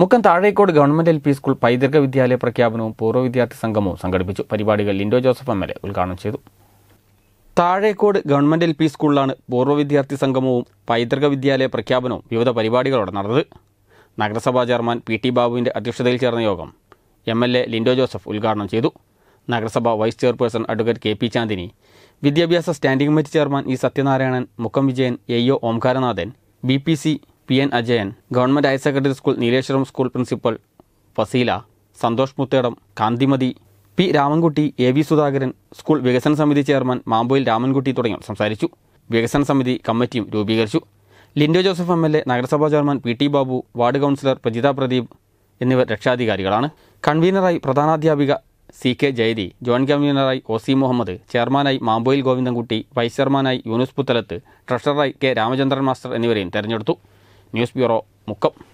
Mukkam Thazhekode government L P school പൈതൃക വിദ്യാലയ പ്രഖ്യാപനവും പൂർവ്വ വിദ്യാർത്ഥി സംഗമവും സംഘടിപ്പിച്ചു പരിപാടികൾ Lindo Joseph M L A ഉദ്ഘാടനം ചെയ്തു താഴേക്കോട് ഗവൺമെന്റ് എൽ പി സ്കൂളിലാണ് പൂർവ്വ വിദ്യാർത്ഥി സംഗമവും പൈതൃക വിദ്യാലയ പ്രഖ്യാപനവും വിവിധ പരിപാടികളോടെ നടന്നത് നഗരസഭാ ചെയർമാൻ പി ടി ബാബുവിൻ്റെ അധ്യക്ഷതയിൽ ചേർന്ന യോഗം M L A Lindo Joseph ഉദ്ഘാടനം ചെയ്തു നഗരസഭാ vice chairperson advocate K P Chandini വിദ്യാഭ്യാസ standing committee chairman E Sathyanarayanan Mukkam Vijayan A O Omkaranathan B P C P N Ajayan government higher secondary school Nileshwaram school principal Fazeela Santhosh Muthedam Kanthimathi P Ramankutty A V Sudhakaran school വികസന സമിതി ചെയർമാൻ മാമ്പോയിൽ രാമൻകുട്ടി തുടങ്ങിയവർ സംസാരിച്ചു വികസന സമിതി കമ്മിറ്റിയും രൂപീകരിച്ചു Lindo Joseph M L A നഗരസഭാ chairman P T Babu ward councillor Prajitha Pradeep എന്നിവർ രക്ഷാധികാരികളാണ് കൺവീനറായി പ്രധാനാധ്യാപിക സി കെ ജയതി ജോയിന്റ് കൺവീനറായി ഒ സി മുഹമ്മദ് ചെയർമാനായി മാമ്പോയിൽ ഗോവിന്ദൻകുട്ടി വൈസ് ചെയർമാനായി യൂനുസ് പുത്തലത്ത് ട്രഷററായി കെ രാമചന്ദ്രൻ മാസ്റ്റർ എന്നിവരെയും തെരഞ്ഞെടുത്തു ന്യൂസ് ബ്യൂറോ മുക്കം